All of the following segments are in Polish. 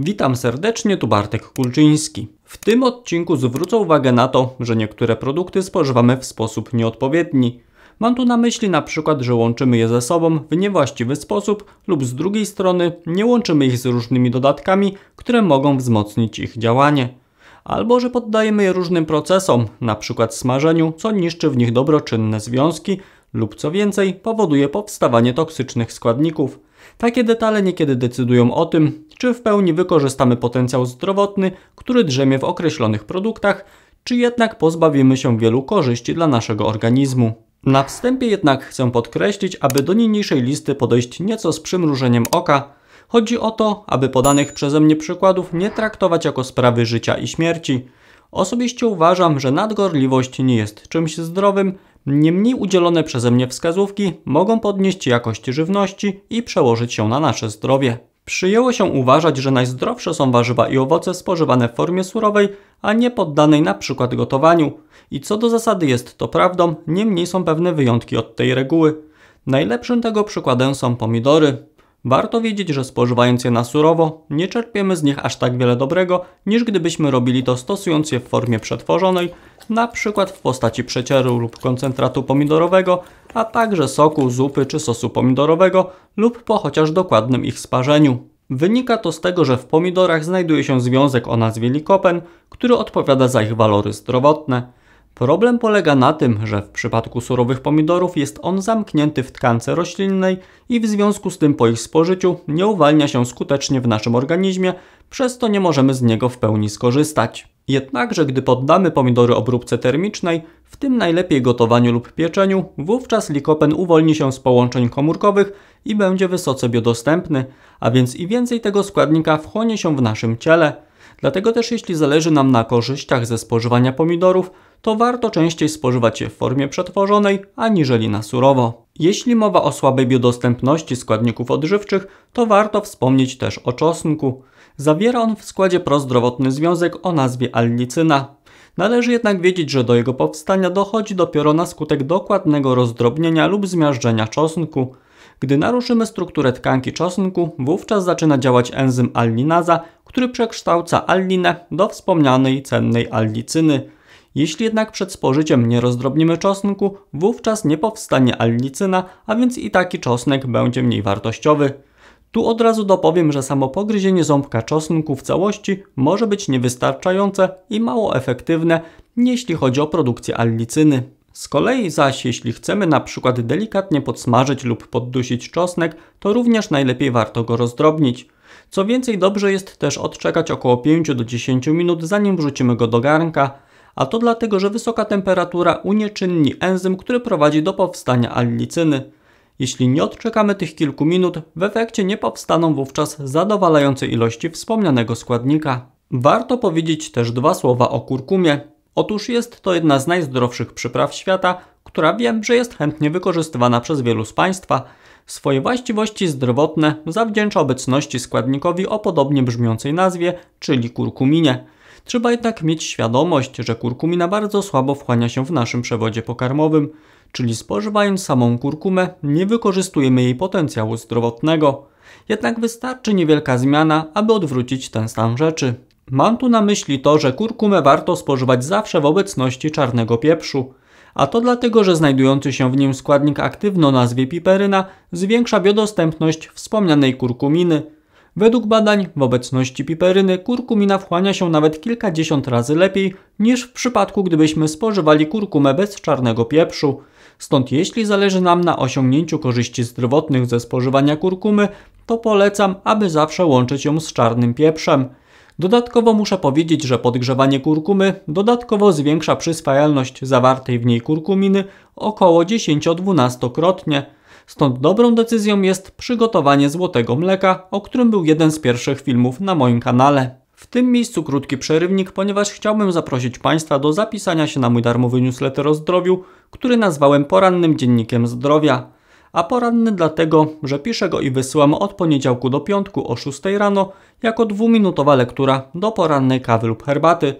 Witam serdecznie, tu Bartek Kulczyński. W tym odcinku zwrócę uwagę na to, że niektóre produkty spożywamy w sposób nieodpowiedni. Mam tu na myśli na przykład, że łączymy je ze sobą w niewłaściwy sposób lub z drugiej strony nie łączymy ich z różnymi dodatkami, które mogą wzmocnić ich działanie. Albo że poddajemy je różnym procesom, na przykład smażeniu, co niszczy w nich dobroczynne związki lub co więcej powoduje powstawanie toksycznych składników. Takie detale niekiedy decydują o tym, czy w pełni wykorzystamy potencjał zdrowotny, który drzemie w określonych produktach, czy jednak pozbawimy się wielu korzyści dla naszego organizmu. Na wstępie jednak chcę podkreślić, aby do niniejszej listy podejść nieco z przymrużeniem oka. Chodzi o to, aby podanych przeze mnie przykładów nie traktować jako sprawy życia i śmierci. Osobiście uważam, że nadgorliwość nie jest czymś zdrowym, Niemniej udzielone przeze mnie wskazówki mogą podnieść jakość żywności i przełożyć się na nasze zdrowie. Przyjęło się uważać, że najzdrowsze są warzywa i owoce spożywane w formie surowej, a nie poddanej na przykład gotowaniu. I co do zasady jest to prawdą, niemniej są pewne wyjątki od tej reguły. Najlepszym tego przykładem są pomidory. Warto wiedzieć, że spożywając je na surowo, nie czerpiemy z nich aż tak wiele dobrego, niż gdybyśmy robili to stosując je w formie przetworzonej, na przykład w postaci przecieru lub koncentratu pomidorowego, a także soku, zupy czy sosu pomidorowego lub po chociaż dokładnym ich sparzeniu. Wynika to z tego, że w pomidorach znajduje się związek o nazwie likopen, który odpowiada za ich walory zdrowotne. Problem polega na tym, że w przypadku surowych pomidorów jest on zamknięty w tkance roślinnej i w związku z tym po ich spożyciu nie uwalnia się skutecznie w naszym organizmie, przez to nie możemy z niego w pełni skorzystać. Jednakże gdy poddamy pomidory obróbce termicznej, w tym najlepiej gotowaniu lub pieczeniu, wówczas likopen uwolni się z połączeń komórkowych i będzie wysoce biodostępny, a więc i więcej tego składnika wchłonie się w naszym ciele. Dlatego też jeśli zależy nam na korzyściach ze spożywania pomidorów, to warto częściej spożywać je w formie przetworzonej, aniżeli na surowo. Jeśli mowa o słabej biodostępności składników odżywczych, to warto wspomnieć też o czosnku. Zawiera on w składzie prozdrowotny związek o nazwie allicyna. Należy jednak wiedzieć, że do jego powstania dochodzi dopiero na skutek dokładnego rozdrobnienia lub zmiażdżenia czosnku. Gdy naruszymy strukturę tkanki czosnku, wówczas zaczyna działać enzym allinaza, który przekształca allinę do wspomnianej cennej allicyny – jeśli jednak przed spożyciem nie rozdrobnimy czosnku, wówczas nie powstanie alnicyna, a więc i taki czosnek będzie mniej wartościowy. Tu od razu dopowiem, że samo pogryzienie ząbka czosnku w całości może być niewystarczające i mało efektywne, jeśli chodzi o produkcję alnicyny. Z kolei zaś, jeśli chcemy na przykład delikatnie podsmażyć lub poddusić czosnek, to również najlepiej warto go rozdrobnić. Co więcej, dobrze jest też odczekać około 5 do 10 minut, zanim wrzucimy go do garnka a to dlatego, że wysoka temperatura unieczynni enzym, który prowadzi do powstania allicyny. Jeśli nie odczekamy tych kilku minut, w efekcie nie powstaną wówczas zadowalające ilości wspomnianego składnika. Warto powiedzieć też dwa słowa o kurkumie. Otóż jest to jedna z najzdrowszych przypraw świata, która wiem, że jest chętnie wykorzystywana przez wielu z Państwa. Swoje właściwości zdrowotne zawdzięcza obecności składnikowi o podobnie brzmiącej nazwie, czyli kurkuminie – Trzeba jednak mieć świadomość, że kurkumina bardzo słabo wchłania się w naszym przewodzie pokarmowym, czyli spożywając samą kurkumę nie wykorzystujemy jej potencjału zdrowotnego. Jednak wystarczy niewielka zmiana, aby odwrócić ten stan rzeczy. Mam tu na myśli to, że kurkumę warto spożywać zawsze w obecności czarnego pieprzu. A to dlatego, że znajdujący się w nim składnik aktywno o nazwie piperyna zwiększa biodostępność wspomnianej kurkuminy – Według badań w obecności piperyny kurkumina wchłania się nawet kilkadziesiąt razy lepiej niż w przypadku gdybyśmy spożywali kurkumę bez czarnego pieprzu. Stąd jeśli zależy nam na osiągnięciu korzyści zdrowotnych ze spożywania kurkumy, to polecam, aby zawsze łączyć ją z czarnym pieprzem. Dodatkowo muszę powiedzieć, że podgrzewanie kurkumy dodatkowo zwiększa przyswajalność zawartej w niej kurkuminy około 10-12-krotnie. Stąd dobrą decyzją jest przygotowanie złotego mleka, o którym był jeden z pierwszych filmów na moim kanale. W tym miejscu krótki przerywnik, ponieważ chciałbym zaprosić Państwa do zapisania się na mój darmowy newsletter o zdrowiu, który nazwałem porannym dziennikiem zdrowia a poranny dlatego, że piszę go i wysyłam od poniedziałku do piątku o 6 rano jako dwuminutowa lektura do porannej kawy lub herbaty.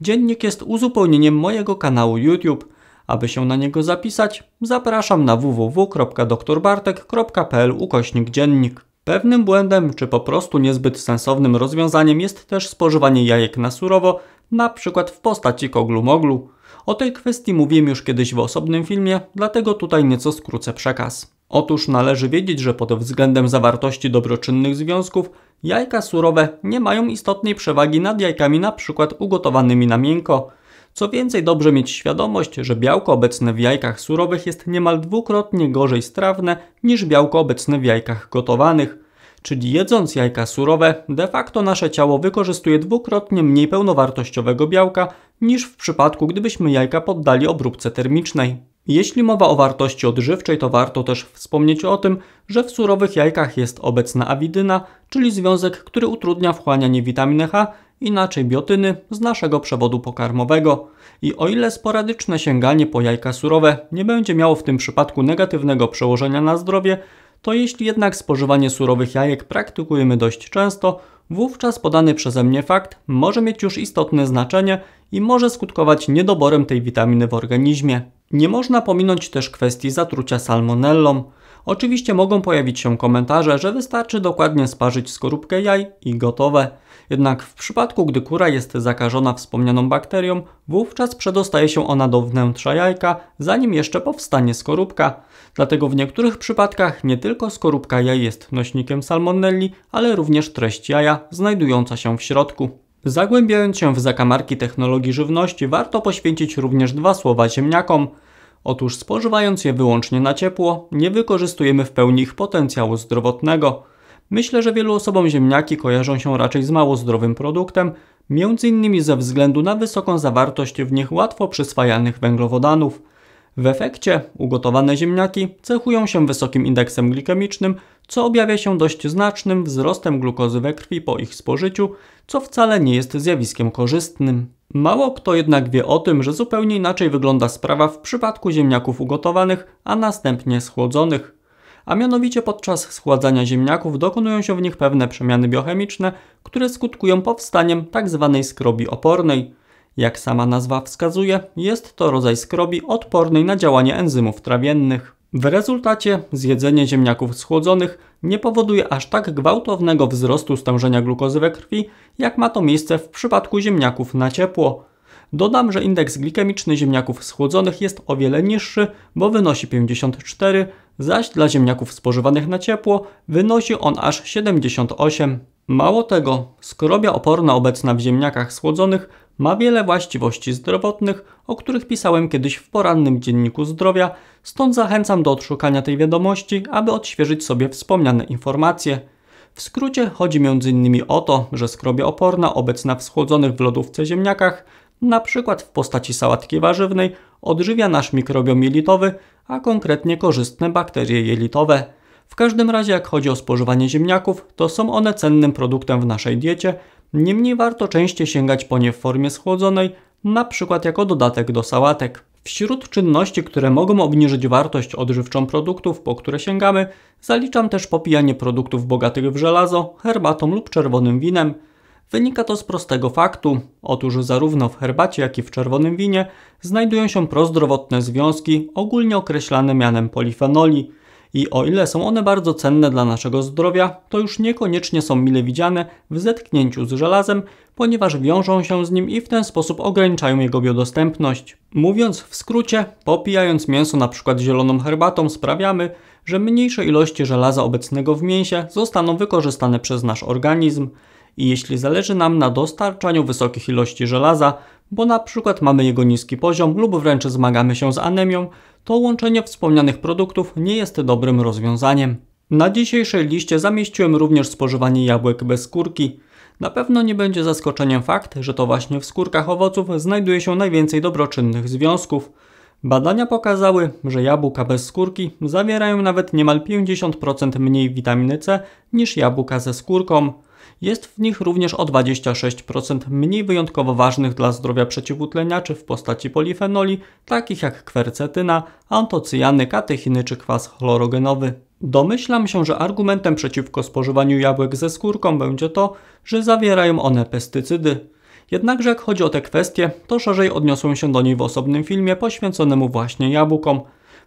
Dziennik jest uzupełnieniem mojego kanału YouTube. Aby się na niego zapisać, zapraszam na www.doktorbartek.pl ukośnik dziennik. Pewnym błędem, czy po prostu niezbyt sensownym rozwiązaniem jest też spożywanie jajek na surowo, na przykład w postaci koglu moglu. O tej kwestii mówiłem już kiedyś w osobnym filmie, dlatego tutaj nieco skrócę przekaz. Otóż należy wiedzieć, że pod względem zawartości dobroczynnych związków jajka surowe nie mają istotnej przewagi nad jajkami np. ugotowanymi na miękko. Co więcej, dobrze mieć świadomość, że białko obecne w jajkach surowych jest niemal dwukrotnie gorzej strawne niż białko obecne w jajkach gotowanych. Czyli jedząc jajka surowe, de facto nasze ciało wykorzystuje dwukrotnie mniej pełnowartościowego białka niż w przypadku, gdybyśmy jajka poddali obróbce termicznej. Jeśli mowa o wartości odżywczej, to warto też wspomnieć o tym, że w surowych jajkach jest obecna awidyna, czyli związek, który utrudnia wchłanianie witaminy H, inaczej biotyny, z naszego przewodu pokarmowego. I o ile sporadyczne sięganie po jajka surowe nie będzie miało w tym przypadku negatywnego przełożenia na zdrowie, to jeśli jednak spożywanie surowych jajek praktykujemy dość często, wówczas podany przeze mnie fakt może mieć już istotne znaczenie i może skutkować niedoborem tej witaminy w organizmie. Nie można pominąć też kwestii zatrucia salmonellą. Oczywiście mogą pojawić się komentarze, że wystarczy dokładnie sparzyć skorupkę jaj i gotowe. Jednak w przypadku, gdy kura jest zakażona wspomnianą bakterią, wówczas przedostaje się ona do wnętrza jajka, zanim jeszcze powstanie skorupka. Dlatego w niektórych przypadkach nie tylko skorupka jaj jest nośnikiem salmonelli, ale również treść jaja znajdująca się w środku. Zagłębiając się w zakamarki technologii żywności, warto poświęcić również dwa słowa ziemniakom. Otóż spożywając je wyłącznie na ciepło, nie wykorzystujemy w pełni ich potencjału zdrowotnego. Myślę, że wielu osobom ziemniaki kojarzą się raczej z mało zdrowym produktem, między innymi ze względu na wysoką zawartość w nich łatwo przyswajanych węglowodanów. W efekcie ugotowane ziemniaki cechują się wysokim indeksem glikemicznym, co objawia się dość znacznym wzrostem glukozy we krwi po ich spożyciu, co wcale nie jest zjawiskiem korzystnym. Mało kto jednak wie o tym, że zupełnie inaczej wygląda sprawa w przypadku ziemniaków ugotowanych, a następnie schłodzonych. A mianowicie podczas schładzania ziemniaków dokonują się w nich pewne przemiany biochemiczne, które skutkują powstaniem tzw. Tak skrobi opornej. Jak sama nazwa wskazuje, jest to rodzaj skrobi odpornej na działanie enzymów trawiennych. W rezultacie zjedzenie ziemniaków schłodzonych nie powoduje aż tak gwałtownego wzrostu stężenia glukozy we krwi, jak ma to miejsce w przypadku ziemniaków na ciepło. Dodam, że indeks glikemiczny ziemniaków schłodzonych jest o wiele niższy, bo wynosi 54, zaś dla ziemniaków spożywanych na ciepło wynosi on aż 78. Mało tego, skrobia oporna obecna w ziemniakach schłodzonych ma wiele właściwości zdrowotnych, o których pisałem kiedyś w porannym dzienniku zdrowia, stąd zachęcam do odszukania tej wiadomości, aby odświeżyć sobie wspomniane informacje. W skrócie chodzi m.in. o to, że skrobia oporna obecna w schłodzonych w lodówce ziemniakach, np. w postaci sałatki warzywnej, odżywia nasz mikrobiom jelitowy, a konkretnie korzystne bakterie jelitowe. W każdym razie, jak chodzi o spożywanie ziemniaków, to są one cennym produktem w naszej diecie, Niemniej warto częściej sięgać po nie w formie schłodzonej, na przykład jako dodatek do sałatek. Wśród czynności, które mogą obniżyć wartość odżywczą produktów, po które sięgamy, zaliczam też popijanie produktów bogatych w żelazo, herbatą lub czerwonym winem. Wynika to z prostego faktu. Otóż zarówno w herbacie, jak i w czerwonym winie znajdują się prozdrowotne związki, ogólnie określane mianem polifenoli – i o ile są one bardzo cenne dla naszego zdrowia, to już niekoniecznie są mile widziane w zetknięciu z żelazem, ponieważ wiążą się z nim i w ten sposób ograniczają jego biodostępność. Mówiąc w skrócie, popijając mięso np. zieloną herbatą sprawiamy, że mniejsze ilości żelaza obecnego w mięsie zostaną wykorzystane przez nasz organizm. I jeśli zależy nam na dostarczaniu wysokich ilości żelaza, bo na przykład mamy jego niski poziom lub wręcz zmagamy się z anemią, to łączenie wspomnianych produktów nie jest dobrym rozwiązaniem. Na dzisiejszej liście zamieściłem również spożywanie jabłek bez skórki. Na pewno nie będzie zaskoczeniem fakt, że to właśnie w skórkach owoców znajduje się najwięcej dobroczynnych związków. Badania pokazały, że jabłka bez skórki zawierają nawet niemal 50% mniej witaminy C niż jabłka ze skórką. Jest w nich również o 26% mniej wyjątkowo ważnych dla zdrowia przeciwutleniaczy w postaci polifenoli, takich jak kwercetyna, antocyjany, katechiny czy kwas chlorogenowy. Domyślam się, że argumentem przeciwko spożywaniu jabłek ze skórką będzie to, że zawierają one pestycydy. Jednakże jak chodzi o te kwestie, to szerzej odniosłem się do niej w osobnym filmie poświęconemu właśnie jabłkom.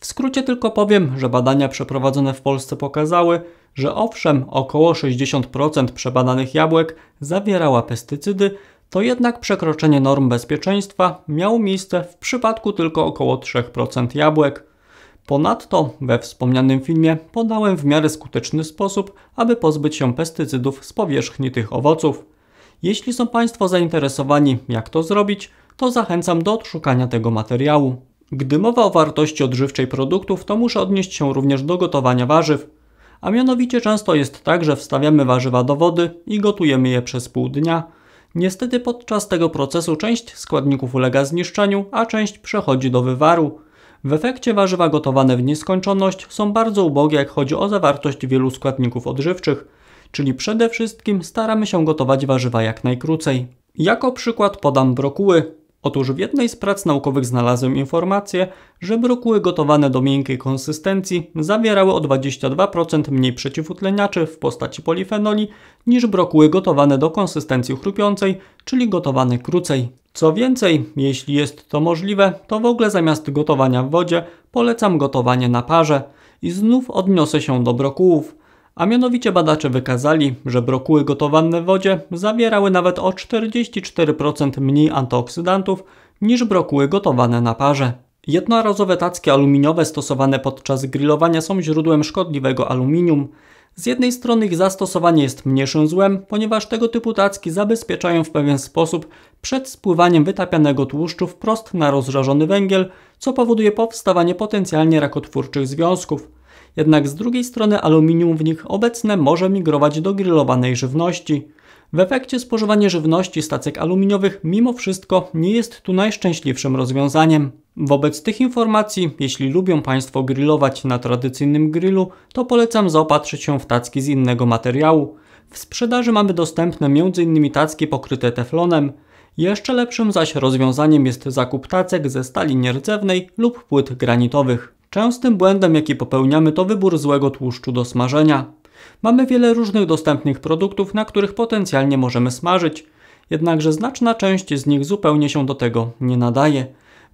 W skrócie tylko powiem, że badania przeprowadzone w Polsce pokazały, że owszem, około 60% przebadanych jabłek zawierała pestycydy, to jednak przekroczenie norm bezpieczeństwa miało miejsce w przypadku tylko około 3% jabłek. Ponadto we wspomnianym filmie podałem w miarę skuteczny sposób, aby pozbyć się pestycydów z powierzchni tych owoców. Jeśli są Państwo zainteresowani, jak to zrobić, to zachęcam do odszukania tego materiału. Gdy mowa o wartości odżywczej produktów, to muszę odnieść się również do gotowania warzyw. A mianowicie często jest tak, że wstawiamy warzywa do wody i gotujemy je przez pół dnia. Niestety podczas tego procesu część składników ulega zniszczeniu, a część przechodzi do wywaru. W efekcie warzywa gotowane w nieskończoność są bardzo ubogie, jak chodzi o zawartość wielu składników odżywczych, czyli przede wszystkim staramy się gotować warzywa jak najkrócej. Jako przykład podam brokuły. Otóż w jednej z prac naukowych znalazłem informację, że brokuły gotowane do miękkiej konsystencji zawierały o 22% mniej przeciwutleniaczy w postaci polifenoli niż brokuły gotowane do konsystencji chrupiącej, czyli gotowane krócej. Co więcej, jeśli jest to możliwe, to w ogóle zamiast gotowania w wodzie polecam gotowanie na parze. I znów odniosę się do brokułów. A mianowicie badacze wykazali, że brokuły gotowane w wodzie zawierały nawet o 44% mniej antyoksydantów niż brokuły gotowane na parze. Jednorazowe tacki aluminiowe stosowane podczas grillowania są źródłem szkodliwego aluminium. Z jednej strony ich zastosowanie jest mniejszym złem, ponieważ tego typu tacki zabezpieczają w pewien sposób przed spływaniem wytapianego tłuszczu wprost na rozżarzony węgiel, co powoduje powstawanie potencjalnie rakotwórczych związków jednak z drugiej strony aluminium w nich obecne może migrować do grillowanej żywności. W efekcie spożywanie żywności stacek aluminiowych mimo wszystko nie jest tu najszczęśliwszym rozwiązaniem. Wobec tych informacji, jeśli lubią Państwo grillować na tradycyjnym grillu, to polecam zaopatrzyć się w tacki z innego materiału. W sprzedaży mamy dostępne m.in. tacki pokryte teflonem. Jeszcze lepszym zaś rozwiązaniem jest zakup tacek ze stali nierdzewnej lub płyt granitowych. Częstym błędem, jaki popełniamy, to wybór złego tłuszczu do smażenia. Mamy wiele różnych dostępnych produktów, na których potencjalnie możemy smażyć, jednakże znaczna część z nich zupełnie się do tego nie nadaje.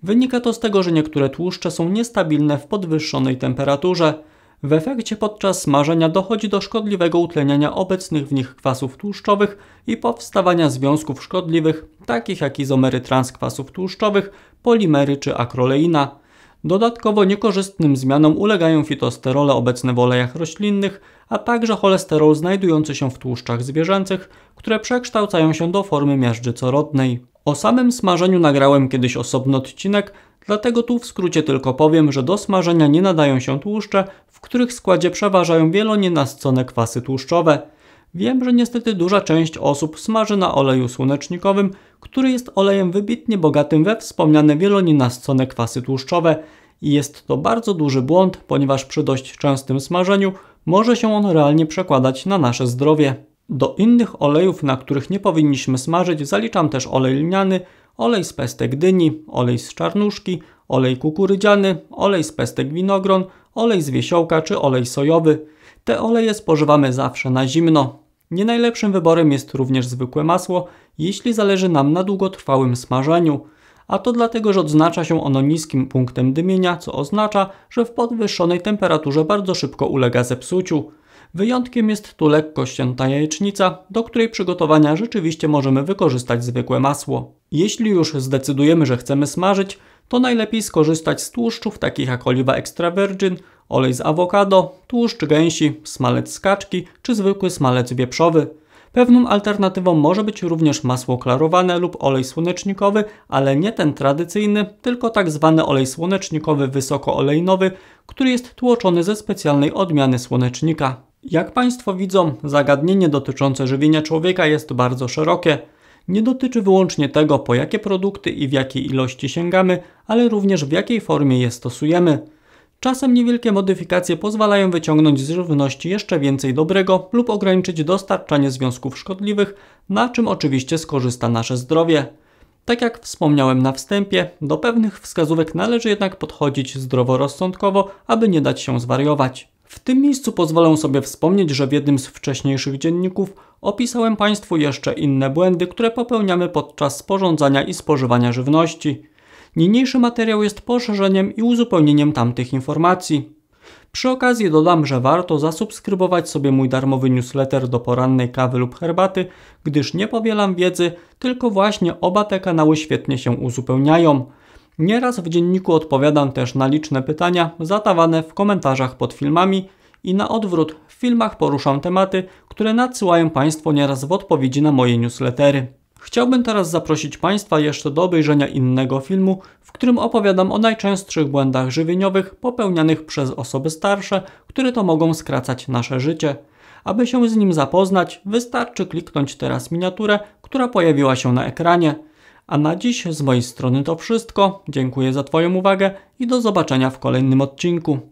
Wynika to z tego, że niektóre tłuszcze są niestabilne w podwyższonej temperaturze. W efekcie podczas smażenia dochodzi do szkodliwego utleniania obecnych w nich kwasów tłuszczowych i powstawania związków szkodliwych, takich jak izomery transkwasów tłuszczowych, polimery czy akroleina. Dodatkowo niekorzystnym zmianom ulegają fitosterole obecne w olejach roślinnych, a także cholesterol znajdujący się w tłuszczach zwierzęcych, które przekształcają się do formy miażdżycorodnej. O samym smażeniu nagrałem kiedyś osobny odcinek, dlatego tu w skrócie tylko powiem, że do smażenia nie nadają się tłuszcze, w których składzie przeważają wielonienasycone kwasy tłuszczowe – Wiem, że niestety duża część osób smaży na oleju słonecznikowym, który jest olejem wybitnie bogatym we wspomniane wieloninascone kwasy tłuszczowe i jest to bardzo duży błąd, ponieważ przy dość częstym smażeniu może się on realnie przekładać na nasze zdrowie. Do innych olejów, na których nie powinniśmy smażyć, zaliczam też olej lniany, olej z pestek dyni, olej z czarnuszki, olej kukurydziany, olej z pestek winogron, olej z wiesiołka czy olej sojowy. Te oleje spożywamy zawsze na zimno. Nie najlepszym wyborem jest również zwykłe masło, jeśli zależy nam na długotrwałym smażeniu. A to dlatego, że odznacza się ono niskim punktem dymienia, co oznacza, że w podwyższonej temperaturze bardzo szybko ulega zepsuciu. Wyjątkiem jest tu lekko ścięta jajecznica, do której przygotowania rzeczywiście możemy wykorzystać zwykłe masło. Jeśli już zdecydujemy, że chcemy smażyć, to najlepiej skorzystać z tłuszczów takich jak oliwa extra virgin olej z awokado, tłuszcz gęsi, smalec z kaczki czy zwykły smalec wieprzowy. Pewną alternatywą może być również masło klarowane lub olej słonecznikowy, ale nie ten tradycyjny, tylko tak zwany olej słonecznikowy wysokoolejnowy, który jest tłoczony ze specjalnej odmiany słonecznika. Jak Państwo widzą, zagadnienie dotyczące żywienia człowieka jest bardzo szerokie. Nie dotyczy wyłącznie tego, po jakie produkty i w jakiej ilości sięgamy, ale również w jakiej formie je stosujemy. Czasem niewielkie modyfikacje pozwalają wyciągnąć z żywności jeszcze więcej dobrego lub ograniczyć dostarczanie związków szkodliwych, na czym oczywiście skorzysta nasze zdrowie. Tak jak wspomniałem na wstępie, do pewnych wskazówek należy jednak podchodzić zdroworozsądkowo, aby nie dać się zwariować. W tym miejscu pozwolę sobie wspomnieć, że w jednym z wcześniejszych dzienników opisałem Państwu jeszcze inne błędy, które popełniamy podczas sporządzania i spożywania żywności. Niniejszy materiał jest poszerzeniem i uzupełnieniem tamtych informacji. Przy okazji dodam, że warto zasubskrybować sobie mój darmowy newsletter do porannej kawy lub herbaty, gdyż nie powielam wiedzy, tylko właśnie oba te kanały świetnie się uzupełniają. Nieraz w dzienniku odpowiadam też na liczne pytania zadawane w komentarzach pod filmami i na odwrót w filmach poruszam tematy, które nadsyłają Państwo nieraz w odpowiedzi na moje newslettery. Chciałbym teraz zaprosić Państwa jeszcze do obejrzenia innego filmu, w którym opowiadam o najczęstszych błędach żywieniowych popełnianych przez osoby starsze, które to mogą skracać nasze życie. Aby się z nim zapoznać, wystarczy kliknąć teraz miniaturę, która pojawiła się na ekranie. A na dziś z mojej strony to wszystko. Dziękuję za Twoją uwagę i do zobaczenia w kolejnym odcinku.